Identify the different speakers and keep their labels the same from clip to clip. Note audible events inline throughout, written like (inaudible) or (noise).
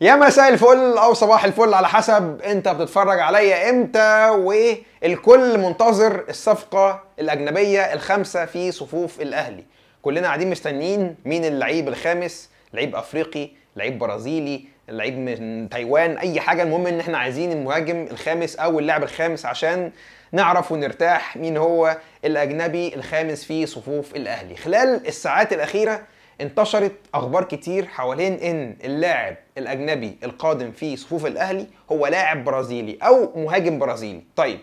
Speaker 1: يا مساء الفل او صباح الفل على حسب انت بتتفرج عليا امتى والكل منتظر الصفقه الاجنبيه الخامسه في صفوف الاهلي كلنا قاعدين مستنيين مين اللعيب الخامس لعيب افريقي لعيب برازيلي لعيب من تايوان اي حاجه المهم ان احنا عايزين المهاجم الخامس او اللاعب الخامس عشان نعرف ونرتاح مين هو الاجنبي الخامس في صفوف الاهلي خلال الساعات الاخيره انتشرت اخبار كتير حوالين ان اللاعب الاجنبي القادم في صفوف الاهلي هو لاعب برازيلي او مهاجم برازيلي طيب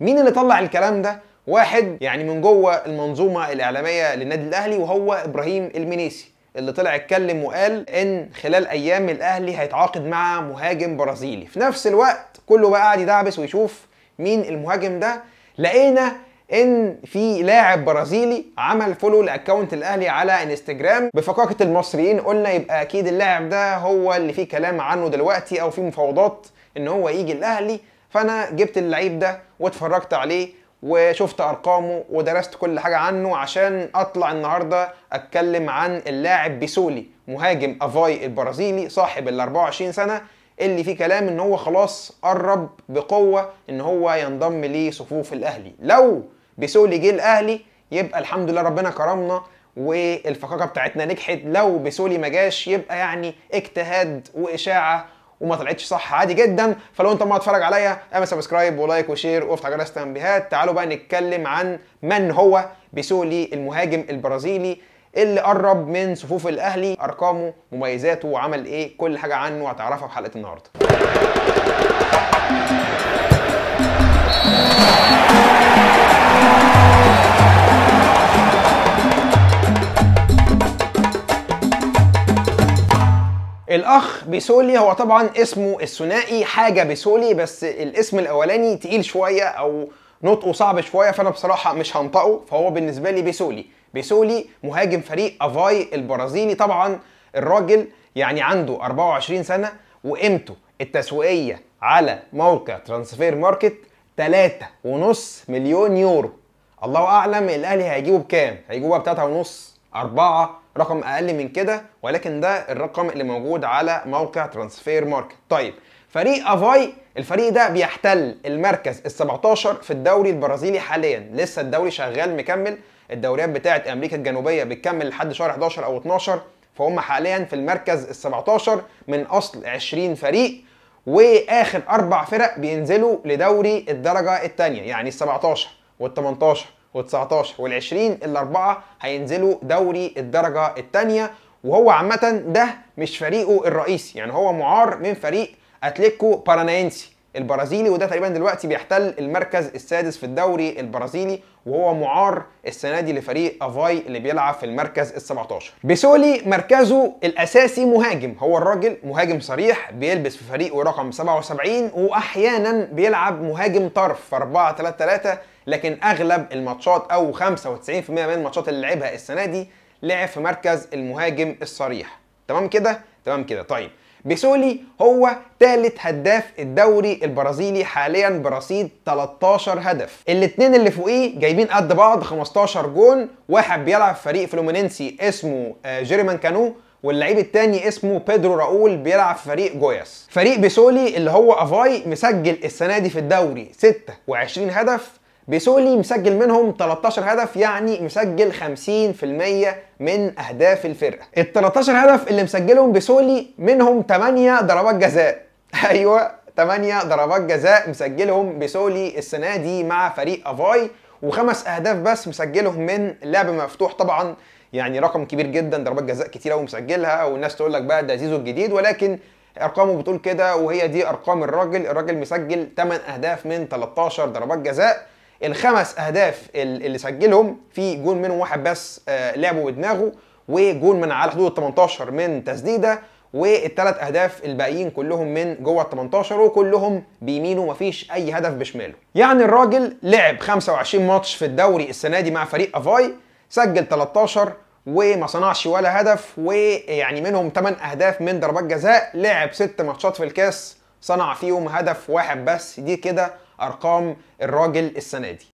Speaker 1: مين اللي طلع الكلام ده واحد يعني من جوه المنظومه الاعلاميه للنادي الاهلي وهو ابراهيم المنيسي اللي طلع اتكلم وقال ان خلال ايام الاهلي هيتعاقد مع مهاجم برازيلي في نفس الوقت كله بقى قاعد يدعبس ويشوف مين المهاجم ده لقينا ان في لاعب برازيلي عمل فولو لاكونت الاهلي على انستجرام بفقاقه المصريين قلنا يبقى اكيد اللاعب ده هو اللي فيه كلام عنه دلوقتي او في مفاوضات ان هو يجي الاهلي فانا جبت اللعيب ده واتفرجت عليه وشفت ارقامه ودرست كل حاجه عنه عشان اطلع النهارده اتكلم عن اللاعب بيسولي مهاجم افاي البرازيلي صاحب ال 24 سنه اللي فيه كلام ان هو خلاص قرب بقوه ان هو ينضم لصفوف الاهلي لو بسولي جه الاهلي يبقى الحمد لله ربنا كرمنا والفقاقه بتاعتنا نجحت لو بسولي ما جاش يبقى يعني اجتهاد واشاعه وما طلعتش صح عادي جدا فلو انت ما هتتفرج عليا اعمل سبسكرايب ولايك وشير وافتح جرس التنبيهات تعالوا بقى نتكلم عن من هو بيسولي المهاجم البرازيلي اللي قرب من صفوف الاهلي ارقامه مميزاته وعمل ايه كل حاجه عنه هتعرفها في حلقه النهارده الاخ بيسولي هو طبعا اسمه الثنائي حاجه بيسولي بس الاسم الاولاني تقيل شويه او نطقه صعب شويه فانا بصراحه مش هنطقه فهو بالنسبه لي بيسولي بيسولي مهاجم فريق افاي البرازيلي طبعا الراجل يعني عنده 24 سنه وقيمته التسويقيه على موقع ترانسفير ماركت 3.5 مليون يورو الله اعلم الاهلي هيجيبه بكام هيجيبه ب 3.5 4 رقم اقل من كده ولكن ده الرقم اللي موجود على موقع ترانسفير ماركت طيب فريق افاي الفريق ده بيحتل المركز ال 17 في الدوري البرازيلي حاليا لسه الدوري شغال مكمل الدوريات بتاعه امريكا الجنوبيه بتكمل لحد شهر 11 او 12 فهم حاليا في المركز ال 17 من اصل 20 فريق واخر اربع فرق بينزلوا لدوري الدرجه الثانيه يعني ال 17 وال 18 و19 وال20 الاربعه هينزلوا دوري الدرجه الثانيه وهو عامه ده مش فريقه الرئيسي يعني هو معار من فريق اتليكو باراناينسي البرازيلي وده تقريبا دلوقتي بيحتل المركز السادس في الدوري البرازيلي وهو معار السنه دي لفريق افاي اللي بيلعب في المركز ال 17 بيسولي مركزه الاساسي مهاجم هو الراجل مهاجم صريح بيلبس في فريقه رقم 77 واحيانا بيلعب مهاجم طرف 4 3 3 لكن اغلب الماتشات او 95% من الماتشات اللي لعبها السنه دي لعب في مركز المهاجم الصريح تمام كده تمام كده طيب بيسولي هو ثالث هداف الدوري البرازيلي حاليا برصيد 13 هدف الاثنين اللي فوقيه جايبين قد بعض 15 جون واحد بيلعب في فريق فلومينينسي اسمه آه، جيريمان كانو واللعيب التاني اسمه بيدرو راؤول بيلعب في فريق جوياس فريق بيسولي اللي هو افاي مسجل السنه دي في الدوري 26 هدف بيسولي مسجل منهم 13 هدف يعني مسجل 50% من اهداف الفرقه ال 13 هدف اللي مسجلهم بيسولي منهم 8 ضربات جزاء (laughs) ايوه 8 ضربات جزاء مسجلهم بيسولي السنه دي مع فريق افاي وخمس اهداف بس مسجلهم من لعب مفتوح طبعا يعني رقم كبير جدا ضربات جزاء كتير قوي مسجلها والناس تقول لك بقى ده زيزو الجديد ولكن ارقامه بتقول كده وهي دي ارقام الراجل الراجل مسجل 8 اهداف من 13 ضربات جزاء الخمس اهداف اللي سجلهم في جون منهم واحد بس آه، لعبه بدماغه وجون من على حدود ال 18 من تسديده والثلاث اهداف الباقيين كلهم من جوه ال 18 وكلهم بيمينه مفيش اي هدف بشماله يعني الراجل لعب 25 ماتش في الدوري السنه دي مع فريق افاي سجل 13 وما صنعش ولا هدف ويعني منهم 8 اهداف من ضربات جزاء لعب 6 ماتشات في الكاس صنع فيهم هدف واحد بس دي كده ارقام الراجل السنه دي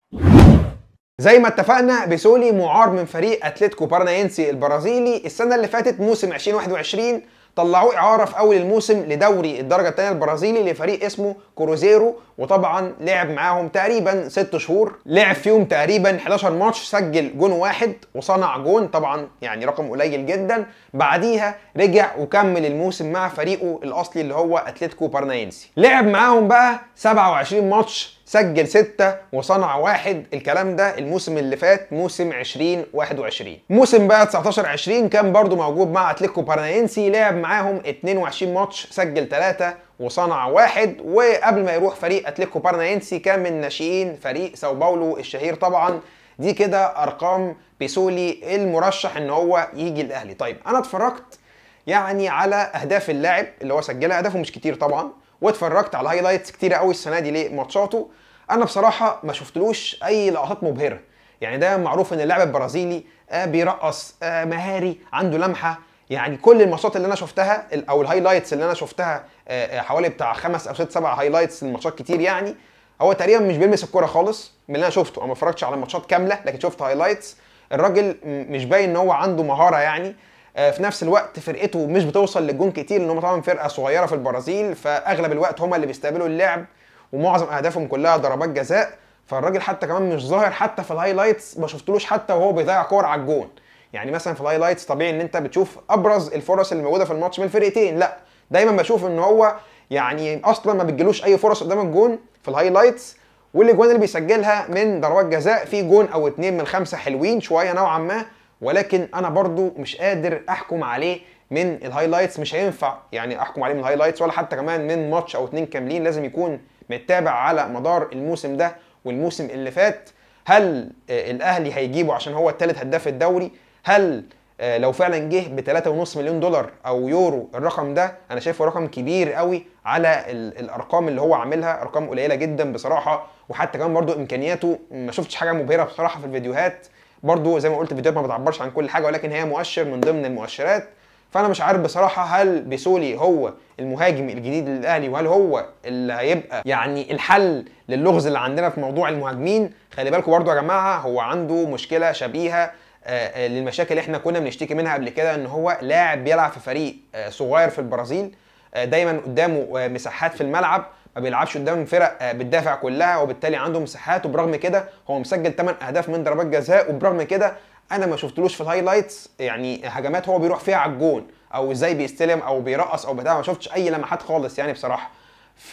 Speaker 1: زي ما اتفقنا بيسولي معار من فريق اتلتيكو بارناينسي البرازيلي السنه اللي فاتت موسم 2021 طلعوه اعاره في اول الموسم لدوري الدرجه الثانيه البرازيلي لفريق اسمه كوروزيرو وطبعا لعب معاهم تقريبا ست شهور لعب فيهم تقريبا 11 ماتش سجل جون واحد وصنع جون طبعا يعني رقم قليل جدا بعديها رجع وكمل الموسم مع فريقه الاصلي اللي هو اتلتيكو بارناينسي لعب معاهم بقى 27 ماتش سجل ستة وصنع واحد الكلام ده الموسم اللي فات موسم 2021 موسم بقى 19 20 كان برضو موجود مع اتلتيكو بارانينسي لعب معاهم 22 ماتش سجل ثلاثة وصنع واحد وقبل ما يروح فريق اتلتيكو بارانينسي كان من ناشئين فريق ساو باولو الشهير طبعا دي كده ارقام بيسولي المرشح ان هو يجي الاهلي طيب انا اتفرجت يعني على اهداف اللاعب اللي هو سجلها اهدافه مش كتير طبعا واتفرجت على هايلايتس كتيره قوي السنه دي لماتشاته انا بصراحه ما شفتلوش اي لقطات مبهره يعني ده معروف ان اللاعب البرازيلي آه، بيرقص آه، مهاري عنده لمحه يعني كل الماتشات اللي انا شفتها او الهايلايتس اللي انا شفتها آه، حوالي بتاع خمس او ست سبع هايلايتس لماتشات كتير يعني هو تقريبا مش بيلمس الكوره خالص من اللي انا شفته انا ما اتفرجتش على ماتشات كامله لكن شفت هايلايتس الراجل مش باين ان هو عنده مهاره يعني آه، في نفس الوقت فرقته مش بتوصل للجون كتير لان هم طبعا فرقه صغيره في البرازيل فاغلب الوقت هم اللي بيستقبلوا اللعب ومعظم اهدافهم كلها ضربات جزاء فالراجل حتى كمان مش ظاهر حتى في الهايلايتس ما شفتلوش حتى وهو بيضيع كور على الجون يعني مثلا في الهايلايتس طبيعي ان انت بتشوف ابرز الفرص اللي موجوده في الماتش من الفرقتين لا دايما بشوف ان هو يعني اصلا ما بتجيلوش اي فرص قدام الجون في الهايلايتس والاجوان اللي بيسجلها من ضربات جزاء في جون او اتنين من خمسه حلوين شويه نوعا ما ولكن انا برضو مش قادر احكم عليه من الهايلايتس مش هينفع يعني احكم عليه من الهايلايتس ولا حتى كمان من ماتش او اتنين كاملين لازم يكون متابع على مدار الموسم ده والموسم اللي فات هل آه، الاهلي هيجيبه عشان هو الثالث هداف الدوري هل آه، لو فعلا جه ب 3.5 مليون دولار او يورو الرقم ده انا شايفه رقم كبير قوي على الارقام اللي هو عاملها ارقام قليله جدا بصراحه وحتى كمان برضو امكانياته ما شفتش حاجه مبهره بصراحه في الفيديوهات برضو زي ما قلت فيديوهات ما بتعبرش عن كل حاجه ولكن هي مؤشر من ضمن المؤشرات فانا مش عارف بصراحه هل بيسولي هو المهاجم الجديد للاهلي وهل هو اللي هيبقى يعني الحل للغز اللي عندنا في موضوع المهاجمين خلي بالكم برضو يا جماعه هو عنده مشكله شبيهه آه، آه، للمشاكل اللي احنا كنا بنشتكي منها قبل كده ان هو لاعب بيلعب في فريق آه، صغير في البرازيل دايما قدامه مساحات في الملعب ما بيلعبش قدام فرق آه، بتدافع كلها وبالتالي عنده مساحات وبرغم كده هو مسجل 8 اهداف من ضربات جزاء وبرغم كده انا ما شفتلوش في الهايلايتس يعني هجمات هو بيروح فيها على الجون او ازاي بيستلم او بيرقص او بتاع ما شفتش اي لمحات خالص يعني بصراحه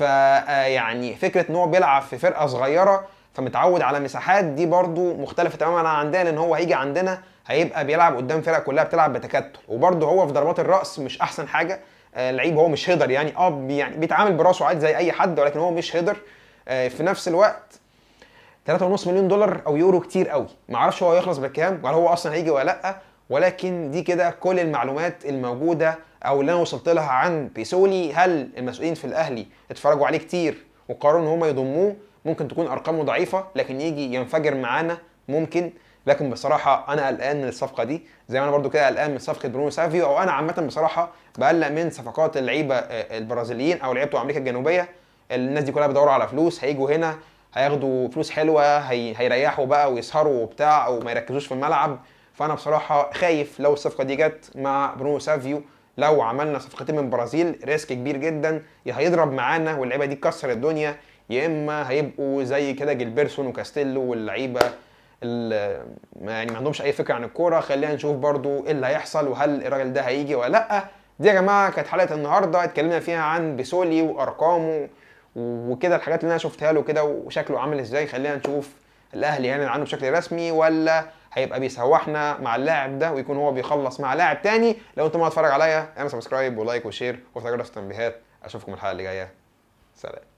Speaker 1: آه، يعني فكره ان هو بيلعب في فرقه صغيره فمتعود على مساحات دي برده مختلفه تماما عن عندنا لان هو هيجي عندنا هيبقى بيلعب قدام فرق كلها بتلعب بتكتل وبرده هو في ضربات الراس مش احسن حاجه آه، لعيب هو مش هيدر يعني اه يعني بيتعامل براسه عادي زي اي حد ولكن هو مش هيدر آه، في نفس الوقت 3.5 مليون دولار او يورو كتير قوي ما اعرفش هو هيخلص بكام ولا هو اصلا هيجي ولا لا ولكن دي كده كل المعلومات الموجوده او اللي انا وصلت لها عن بيسولي هل المسؤولين في الاهلي اتفرجوا عليه كتير وقرروا ان هم يضموه ممكن تكون ارقامه ضعيفه لكن يجي ينفجر معانا ممكن لكن بصراحه انا قلقان من الصفقه دي زي ما انا برده كده قلقان من صفقه برونو سافيو او انا عامه بصراحه بقلق من صفقات اللعيبه آه، البرازيليين او لعيبه امريكا الجنوبيه الناس دي كلها بتدور على فلوس هيجوا هنا هياخدوا فلوس حلوه هي... هيريحوا بقى ويسهروا وبتاع وما يركزوش في الملعب فانا بصراحه خايف لو الصفقه دي جت مع برونو سافيو لو عملنا صفقتين من البرازيل ريسك كبير جدا يا هيضرب معانا واللعيبه دي تكسر الدنيا يا اما هيبقوا زي كده جيلبرسون وكاستيلو واللعيبه يعني ما عندهمش اي فكره عن الكوره خلينا نشوف برضو ايه اللي هيحصل وهل الراجل ده هيجي ولا لا دي يا جماعه كانت حلقه النهارده اتكلمنا فيها عن بيسولي وارقامه وكده الحاجات اللي انا شفتها له كده وشكله عامل ازاي خلينا نشوف الاهلي يعني عنه بشكل رسمي ولا هيبقى بيسوحنا مع اللاعب ده ويكون هو بيخلص مع لاعب تاني لو انت ما تتفرج عليا اعمل سبسكرايب ولايك وشير جرس التنبيهات اشوفكم الحلقه اللي جايه سلام